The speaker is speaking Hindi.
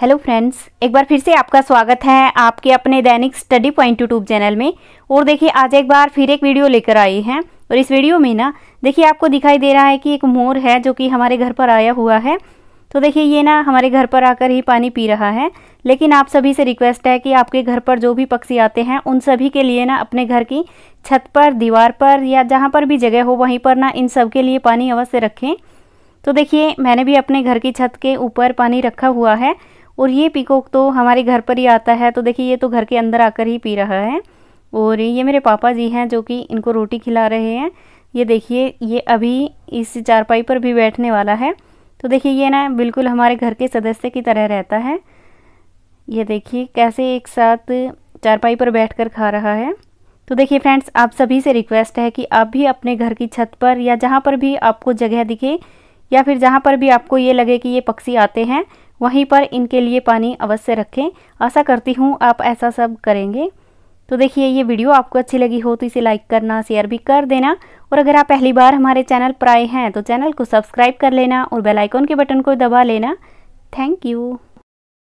हेलो फ्रेंड्स एक बार फिर से आपका स्वागत है आपके अपने दैनिक स्टडी पॉइंट यूट्यूब चैनल में और देखिए आज एक बार फिर एक वीडियो लेकर आई है और इस वीडियो में ना देखिए आपको दिखाई दे रहा है कि एक मोर है जो कि हमारे घर पर आया हुआ है तो देखिए ये ना हमारे घर पर आकर ही पानी पी रहा है लेकिन आप सभी से रिक्वेस्ट है कि आपके घर पर जो भी पक्षी आते हैं उन सभी के लिए ना अपने घर की छत पर दीवार पर या जहाँ पर भी जगह हो वहीं पर ना इन सब के लिए पानी अवश्य रखें तो देखिए मैंने भी अपने घर की छत के ऊपर पानी रखा हुआ है और ये पीकॉक तो हमारे घर पर ही आता है तो देखिए ये तो घर के अंदर आकर ही पी रहा है और ये मेरे पापा जी हैं जो कि इनको रोटी खिला रहे हैं ये देखिए ये अभी इस चारपाई पर भी बैठने वाला है तो देखिए ये ना बिल्कुल हमारे घर के सदस्य की तरह रहता है ये देखिए कैसे एक साथ चारपाई पर बैठकर खा रहा है तो देखिए फ्रेंड्स आप सभी से रिक्वेस्ट है कि आप भी अपने घर की छत पर या जहाँ पर भी आपको जगह दिखे या फिर जहाँ पर भी आपको ये लगे कि ये पक्षी आते हैं वहीं पर इनके लिए पानी अवश्य रखें आशा करती हूँ आप ऐसा सब करेंगे तो देखिए ये वीडियो आपको अच्छी लगी हो तो इसे लाइक करना शेयर भी कर देना और अगर आप पहली बार हमारे चैनल पर आए हैं तो चैनल को सब्सक्राइब कर लेना और बेल के बटन को दबा लेना थैंक यू